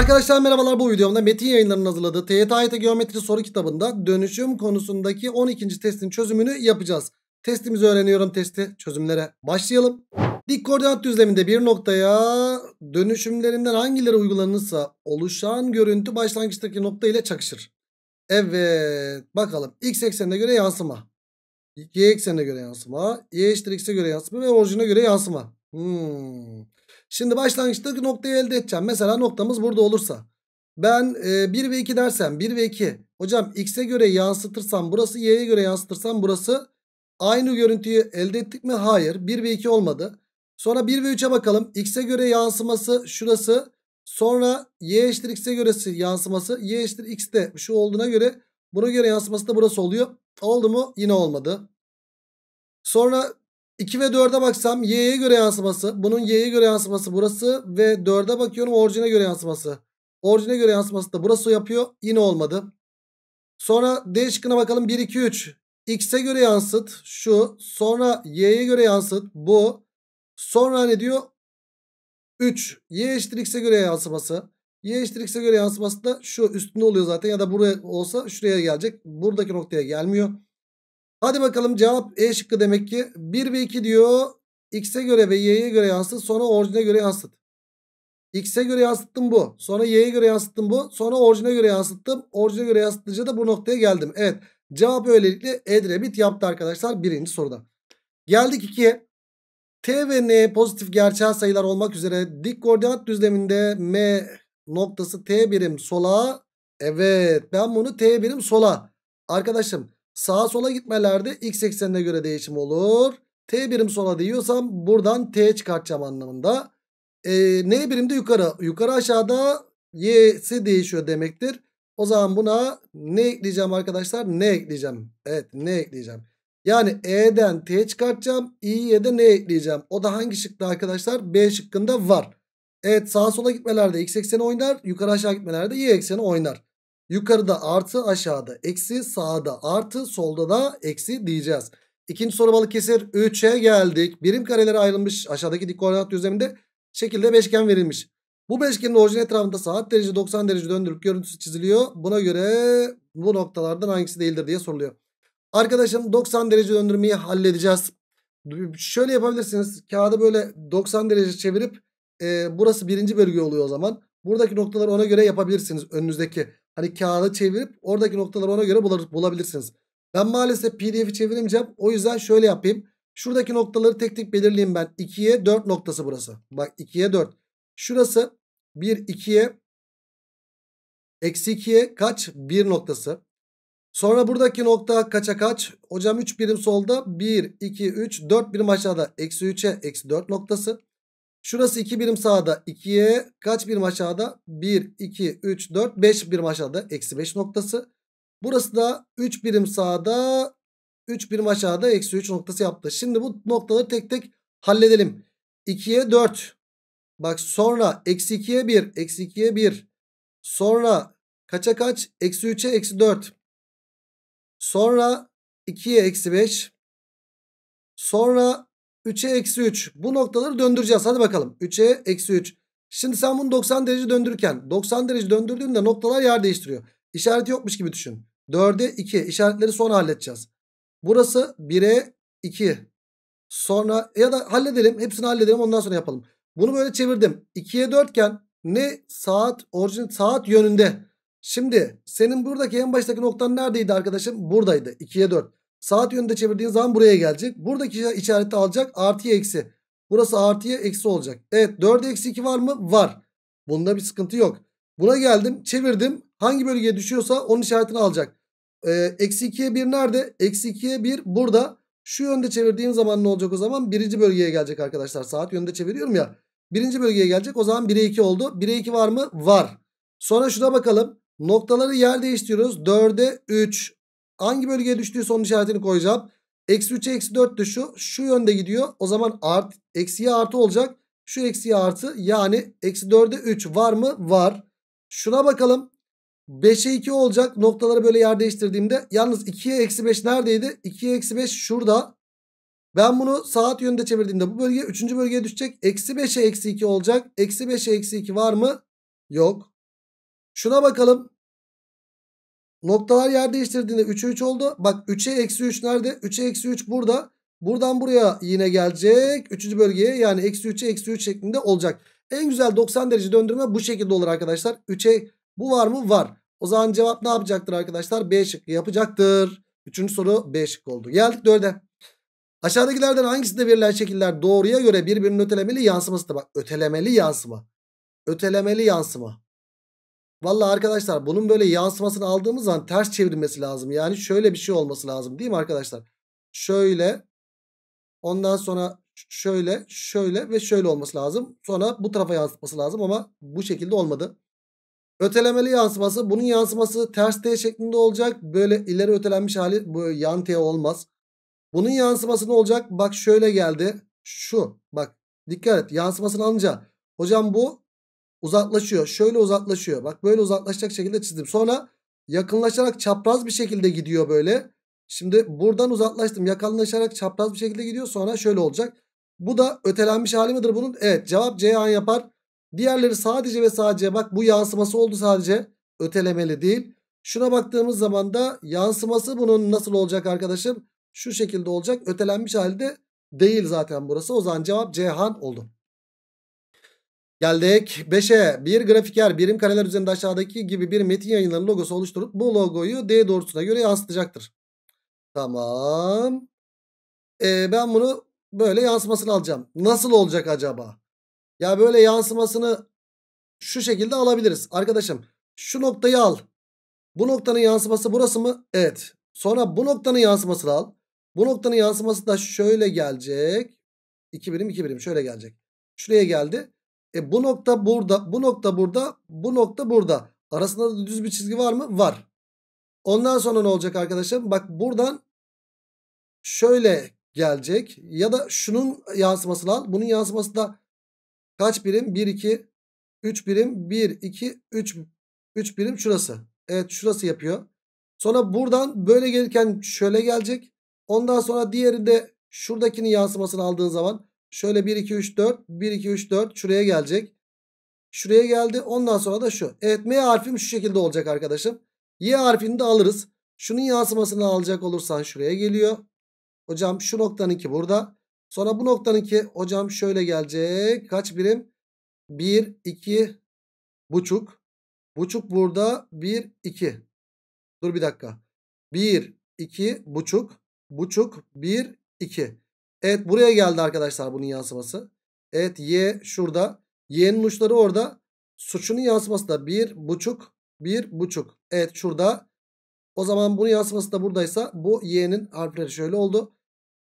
Arkadaşlar merhabalar bu videomda Metin yayınlarının hazırladığı TYT AYT Geometri soru kitabında dönüşüm konusundaki 12. testin çözümünü yapacağız. Testimizi öğreniyorum testi çözümlere başlayalım. Dik koordinat düzleminde bir noktaya dönüşümlerinden hangileri uygulanırsa oluşan görüntü başlangıçtaki nokta ile çakışır. Evet bakalım x eksenine göre yansıma. Y eksenine göre yansıma. Y eşittir x'e göre yansıma ve orijine göre yansıma. Hmm. Şimdi başlangıçtaki noktayı elde edeceğim. Mesela noktamız burada olursa. Ben e, 1 ve 2 dersem 1 ve 2. Hocam x'e göre yansıtırsam burası y'ye göre yansıtırsam burası. Aynı görüntüyü elde ettik mi? Hayır. 1 ve 2 olmadı. Sonra 1 ve 3'e bakalım. X'e göre yansıması şurası. Sonra y eşittir x'e göre yansıması. Y eşittir x de şu olduğuna göre buna göre yansıması da burası oluyor. Oldu mu? Yine olmadı. Sonra 2 ve 4'e baksam y'ye göre yansıması. Bunun y'ye göre yansıması burası. Ve 4'e bakıyorum orijine göre yansıması. Orijine göre yansıması da burası yapıyor. Yine olmadı. Sonra D şıkkına bakalım. 1, 2, 3. X'e göre yansıt. Şu. Sonra y'ye göre yansıt. Bu. Sonra ne diyor? 3. Y eşittir X'e göre yansıması. Y eşittir X'e göre yansıması da şu üstünde oluyor zaten. Ya da buraya olsa şuraya gelecek. Buradaki noktaya gelmiyor. Hadi bakalım cevap E şıkkı demek ki. 1 ve 2 diyor. X'e göre ve Y'ye göre yansıt. Sonra orijine göre yansıt. X'e göre yansıttım bu. Sonra Y'ye göre yansıttım bu. Sonra orijine göre yansıttım. Orijine göre yansıtınca da bu noktaya geldim. Evet. Cevap öylelikle Edrebit yaptı arkadaşlar birinci soruda. Geldik 2'ye. T ve N pozitif gerçel sayılar olmak üzere dik koordinat düzleminde M noktası T birim sola. Evet ben bunu T birim sola. Arkadaşım Sağa sola gitmelerde x eksenine göre değişim olur. T birim sola diyorsam buradan T çıkartacağım anlamında. E, N birim yukarı. Yukarı aşağıda Y'si değişiyor demektir. O zaman buna ne ekleyeceğim arkadaşlar? Ne ekleyeceğim? Evet ne ekleyeceğim? Yani E'den T çıkartacağım. İ'ye de ne ekleyeceğim? O da hangi şıkta arkadaşlar? B şıkkında var. Evet sağa sola gitmelerde X ekseni oynar. Yukarı aşağı gitmelerde Y ekseni oynar. Yukarıda artı aşağıda eksi sağda artı solda da eksi diyeceğiz. İkinci soru kesir 3'e geldik. Birim karelere ayrılmış aşağıdaki dik koordinat düzleminde şekilde beşgen verilmiş. Bu beşgenin orijin etrafında saat derece 90 derece döndürüp görüntüsü çiziliyor. Buna göre bu noktalardan hangisi değildir diye soruluyor. Arkadaşım 90 derece döndürmeyi halledeceğiz. Şöyle yapabilirsiniz. Kağıdı böyle 90 derece çevirip e, burası birinci bölge oluyor o zaman. Buradaki noktaları ona göre yapabilirsiniz önünüzdeki. Hani kağıdı çevirip oradaki noktaları ona göre bulabilirsiniz. Ben maalesef pdf'i çeviremeyeceğim. O yüzden şöyle yapayım. Şuradaki noktaları tek tek belirleyeyim ben. 2'ye 4 noktası burası. Bak 2'ye 4. Şurası 1 2'ye eksi 2'ye kaç? 1 noktası. Sonra buradaki nokta kaça kaç? Hocam 3 birim solda 1, 2, 3, 4 birim aşağıda. Eksi 3'e eksi 4 noktası. Şurası 2 birim sağda 2'ye kaç birim aşağıda? 1, 2, 3, 4, 5 birim aşağıda. Eksi 5 noktası. Burası da 3 birim sağda 3 birim aşağıda eksi 3 noktası yaptı. Şimdi bu noktaları tek tek halledelim. 2'ye 4. Bak sonra eksi 2'ye 1. Eksi 2'ye 1. Sonra kaça kaç? Eksi 3'e eksi 4. Sonra 2'ye eksi 5. Sonra 3'e eksi 3. Bu noktaları döndüreceğiz. Hadi bakalım. 3'e eksi 3. Şimdi sen bunu 90 derece döndürürken 90 derece döndürdüğünde noktalar yer değiştiriyor. İşareti yokmuş gibi düşün. 4'e 2. İşaretleri sonra halledeceğiz. Burası 1'e 2. Sonra ya da halledelim. Hepsini halledelim ondan sonra yapalım. Bunu böyle çevirdim. 2'ye 4 iken ne saat orijin saat yönünde. Şimdi senin buradaki en baştaki noktan neredeydi arkadaşım? Buradaydı. 2'ye 4. Saat yönünde çevirdiğin zaman buraya gelecek. Buradaki işareti alacak. Artıya eksi. Burası artıya eksi olacak. Evet 4 eksi 2 var mı? Var. Bunda bir sıkıntı yok. Buna geldim. Çevirdim. Hangi bölgeye düşüyorsa onun işaretini alacak. Ee, eksi 2'ye 1 nerede? Eksi 2'ye 1 burada. Şu yönde çevirdiğim zaman ne olacak o zaman? Birinci bölgeye gelecek arkadaşlar. Saat yönünde çeviriyorum ya. Birinci bölgeye gelecek. O zaman 1'e 2 oldu. 1'e 2 var mı? Var. Sonra şuna bakalım. Noktaları yer değiştiriyoruz. 4'e 3, Hangi bölgeye düştüğü son işaretini koyacağım. Eksi 3'e eksi 4 de şu. Şu yönde gidiyor. O zaman art, eksiye artı olacak. Şu eksiye artı. Yani eksi 4'e 3 var mı? Var. Şuna bakalım. 5'e 2 olacak. Noktaları böyle yer değiştirdiğimde. Yalnız 2'ye eksi 5 neredeydi? 2'ye eksi 5 şurada. Ben bunu saat yönünde çevirdiğimde bu bölge 3. bölgeye düşecek. Eksi 5'e eksi 2 olacak. Eksi 5'e eksi 2 var mı? Yok. Şuna bakalım. Noktalar yer değiştirdiğinde 3'e 3 oldu. Bak 3'e eksi 3 nerede? 3'e eksi 3 burada. Buradan buraya yine gelecek. 3. bölgeye yani eksi 3'e eksi 3 şeklinde olacak. En güzel 90 derece döndürme bu şekilde olur arkadaşlar. 3'e bu var mı? Var. O zaman cevap ne yapacaktır arkadaşlar? B şıkkı yapacaktır. Üçüncü soru B şıkkı oldu. Geldik 4'e. Aşağıdakilerden hangisinde verilen şekiller doğruya göre birbirinin ötelemeli yansıması da Bak ötelemeli yansıma. Ötelemeli yansıma. Valla arkadaşlar bunun böyle yansımasını aldığımız zaman ters çevrilmesi lazım. Yani şöyle bir şey olması lazım değil mi arkadaşlar? Şöyle ondan sonra şöyle şöyle ve şöyle olması lazım. Sonra bu tarafa yansıtması lazım ama bu şekilde olmadı. Ötelemeli yansıması bunun yansıması ters T şeklinde olacak. Böyle ileri ötelenmiş hali böyle yan T olmaz. Bunun yansıması ne olacak? Bak şöyle geldi. Şu bak dikkat et yansımasını alınca hocam bu uzaklaşıyor. Şöyle uzaklaşıyor. Bak böyle uzaklaşacak şekilde çizdim. Sonra yakınlaşarak çapraz bir şekilde gidiyor böyle. Şimdi buradan uzaklaştım. Yakınlaşarak çapraz bir şekilde gidiyor. Sonra şöyle olacak. Bu da ötelenmiş hali midir bunun? Evet cevap C an yapar. Diğerleri sadece ve sadece bak bu yansıması oldu sadece. Ötelemeli değil. Şuna baktığımız zaman da yansıması bunun nasıl olacak arkadaşım? Şu şekilde olacak. Ötelenmiş halde değil zaten burası. O zaman cevap Cihan oldu. Geldik 5'e. Bir grafiker birim kareler üzerinde aşağıdaki gibi bir metin yayınları logosu oluşturup bu logoyu D doğrusuna göre yansıtacaktır. Tamam. Ee, ben bunu böyle yansımasını alacağım. Nasıl olacak acaba? Ya böyle yansımasını şu şekilde alabiliriz. Arkadaşım şu noktayı al. Bu noktanın yansıması burası mı? Evet. Sonra bu noktanın yansımasını al. Bu noktanın yansıması da şöyle gelecek. 2 birim 2 birim şöyle gelecek. Şuraya geldi. E bu nokta burada, bu nokta burada, bu nokta burada. Arasında da düz bir çizgi var mı? Var. Ondan sonra ne olacak arkadaşlar? Bak buradan şöyle gelecek. Ya da şunun yansıması lan. Bunun yansıması da kaç birim? 1, 2, 3 birim. 1, 2, 3, 3 birim şurası. Evet şurası yapıyor. Sonra buradan böyle gelirken şöyle gelecek. Ondan sonra diğerinde şuradakinin yansımasını aldığın zaman Şöyle 1 2 3 4 1 2 3 4 şuraya gelecek. Şuraya geldi. Ondan sonra da şu. Evet M harfim şu şekilde olacak arkadaşım. Y harfini de alırız. Şunun yansımasını alacak olursan şuraya geliyor. Hocam şu noktanın ki burada. Sonra bu noktanın ki hocam şöyle gelecek. Kaç birim? 1, 2, buçuk. Buçuk burada 1, 2. Dur bir dakika. 1, 2, buçuk. Buçuk, 1, 2. Evet buraya geldi arkadaşlar bunun yansıması. Evet y şurada. Y'nin uçları orada. Suçunun yansıması da bir buçuk. Bir buçuk. Evet şurada. O zaman bunun yansıması da buradaysa bu y'nin harfleri şöyle oldu.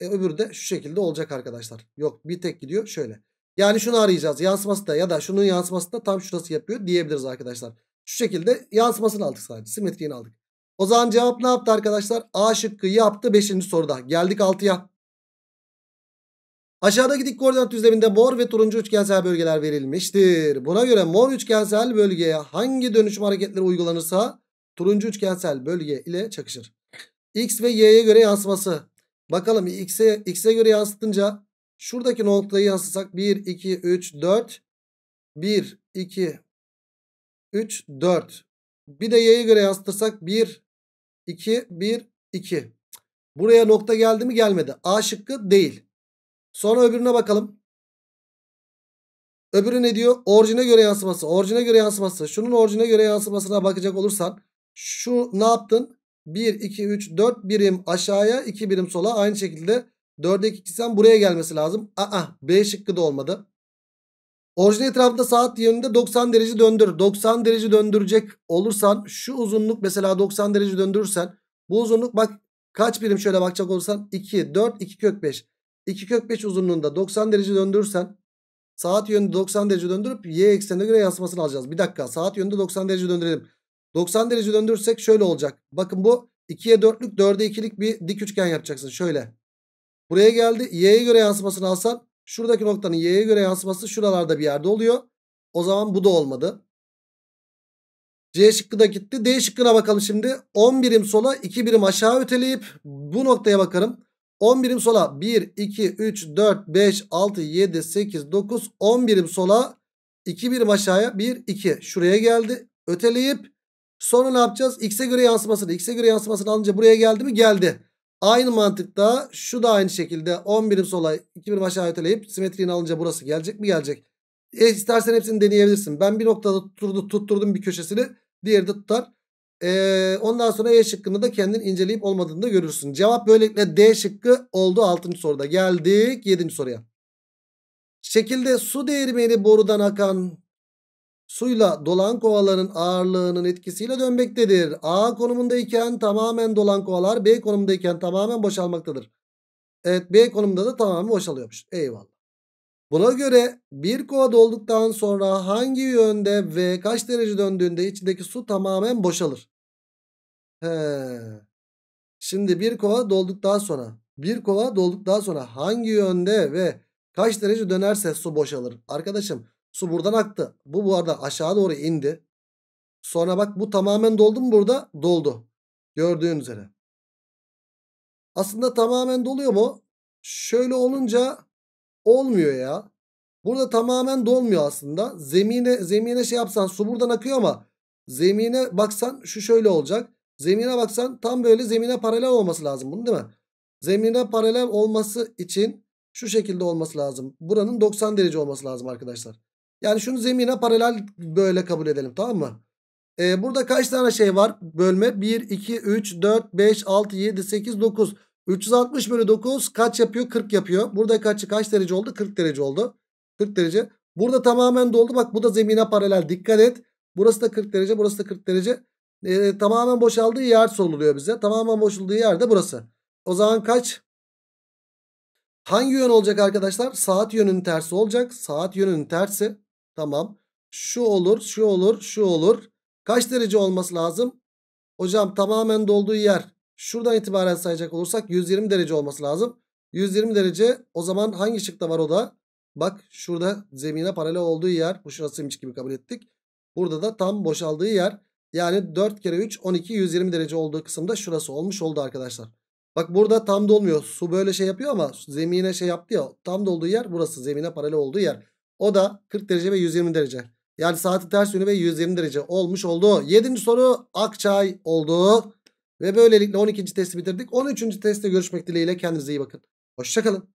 E, öbürü de şu şekilde olacak arkadaşlar. Yok bir tek gidiyor şöyle. Yani şunu arayacağız. Yansıması da ya da şunun yansıması da tam şurası yapıyor diyebiliriz arkadaşlar. Şu şekilde yansımasını aldık sadece. Simetriğini aldık. O zaman cevap ne yaptı arkadaşlar? A şıkkı yaptı 5. soruda. Geldik 6'ya. Aşağıdaki dik koordinat düzleminde mor ve turuncu üçgensel bölgeler verilmiştir. Buna göre mor üçgensel bölgeye hangi dönüşüm hareketleri uygulanırsa turuncu üçgensel bölge ile çakışır. X ve Y'ye göre yansıması. Bakalım X'e göre yansıtınca şuradaki noktayı yansıtsak 1, 2, 3, 4. 1, 2, 3, 4. Bir de Y'ye göre yansıtırsak 1, 2, 1, 2. Buraya nokta geldi mi gelmedi. A şıkkı değil. Sonra öbürüne bakalım. Öbürü ne diyor? Orijine göre yansıması. Orijine göre yansıması. Şunun orijine göre yansımasına bakacak olursan. Şu ne yaptın? 1, 2, 3, 4 birim aşağıya 2 birim sola. Aynı şekilde 4'e 2 sen buraya gelmesi lazım. Aa B şıkkı da olmadı. Orijin etrafında saat yönünde 90 derece döndür. 90 derece döndürecek olursan şu uzunluk mesela 90 derece döndürürsen bu uzunluk bak kaç birim şöyle bakacak olursan 2, 4, 2 kök 5. 2 kök 5 uzunluğunda 90 derece döndürürsen saat yönünde 90 derece döndürüp y eksenine göre yansımasını alacağız. Bir dakika saat yönünde 90 derece döndürelim. 90 derece döndürürsek şöyle olacak. Bakın bu 2'ye 4'lük 4'e 2'lik bir dik üçgen yapacaksın şöyle. Buraya geldi y'ye göre yansımasını alsan şuradaki noktanın y'ye göre yansıması şuralarda bir yerde oluyor. O zaman bu da olmadı. C şıkkı da gitti. D şıkkına bakalım şimdi. 10 birim sola 2 birim aşağı öteleyip bu noktaya bakarım. 10 birim sola 1, 2, 3, 4, 5, 6, 7, 8, 9, 10 birim sola 2 birim aşağıya 1, 2 şuraya geldi. Öteleyip sonra ne yapacağız? X'e göre yansımasını X'e göre yansımasını alınca buraya geldi mi? Geldi. Aynı mantıkta şu da aynı şekilde 10 birim sola 2 birim aşağı öteleyip simetriğini alınca burası gelecek mi? Gelecek. E, istersen hepsini deneyebilirsin. Ben bir noktada tutturdu, tutturdum bir köşesini. Diğeri de tutar. Ee, ondan sonra E şıkkını da kendin inceleyip olmadığını da görürsün. Cevap böylelikle D şıkkı oldu 6. soruda. Geldik 7. soruya. Şekilde su değirmeni borudan akan suyla dolan kovaların ağırlığının etkisiyle dönmektedir. A konumundayken tamamen dolan kovalar B konumundayken tamamen boşalmaktadır. Evet B konumda da tamamen boşalıyormuş. Eyvallah. Buna göre bir kova dolduktan sonra hangi yönde ve kaç derece döndüğünde içindeki su tamamen boşalır. He. Şimdi bir kova dolduktan sonra bir kova dolduktan sonra hangi yönde ve kaç derece dönerse su boşalır. Arkadaşım su buradan aktı. Bu bu arada aşağı doğru indi. Sonra bak bu tamamen doldu mu burada? Doldu. Gördüğün üzere. Aslında tamamen doluyor mu? Şöyle olunca olmuyor ya. Burada tamamen dolmuyor aslında. Zemine zemine şey yapsan su buradan akıyor ama zemine baksan şu şöyle olacak. Zemine baksan tam böyle zemine paralel olması lazım bunun değil mi? Zemine paralel olması için şu şekilde olması lazım. Buranın 90 derece olması lazım arkadaşlar. Yani şunu zemine paralel böyle kabul edelim tamam mı? Ee, burada kaç tane şey var? Bölme 1, 2, 3, 4, 5, 6, 7, 8, 9. 360 bölü 9 kaç yapıyor? 40 yapıyor. Burada kaç, kaç derece oldu? 40 derece oldu. 40 derece. Burada tamamen doldu. Bak bu da zemine paralel. Dikkat et. Burası da 40 derece. Burası da 40 derece. E, tamamen boşaldığı yer soruluyor bize. Tamamen boşaldığı yer de burası. O zaman kaç? Hangi yön olacak arkadaşlar? Saat yönünün tersi olacak. Saat yönünün tersi. Tamam. Şu olur, şu olur, şu olur. Kaç derece olması lazım? Hocam tamamen dolduğu yer. Şuradan itibaren sayacak olursak 120 derece olması lazım. 120 derece o zaman hangi şıkta var o da? Bak şurada zemine paralel olduğu yer. Bu şurasıymış gibi kabul ettik. Burada da tam boşaldığı yer. Yani 4 kere 3 12 120 derece olduğu kısımda şurası olmuş oldu arkadaşlar. Bak burada tam dolmuyor. Su böyle şey yapıyor ama zemine şey yaptı ya. Tam dolduğu yer burası. Zemine paralel olduğu yer. O da 40 derece ve 120 derece. Yani saati ters yönü ve 120 derece olmuş oldu. 7. soru Akçay oldu. Ve böylelikle 12. testi bitirdik. 13. testte görüşmek dileğiyle kendinize iyi bakın. Hoşçakalın.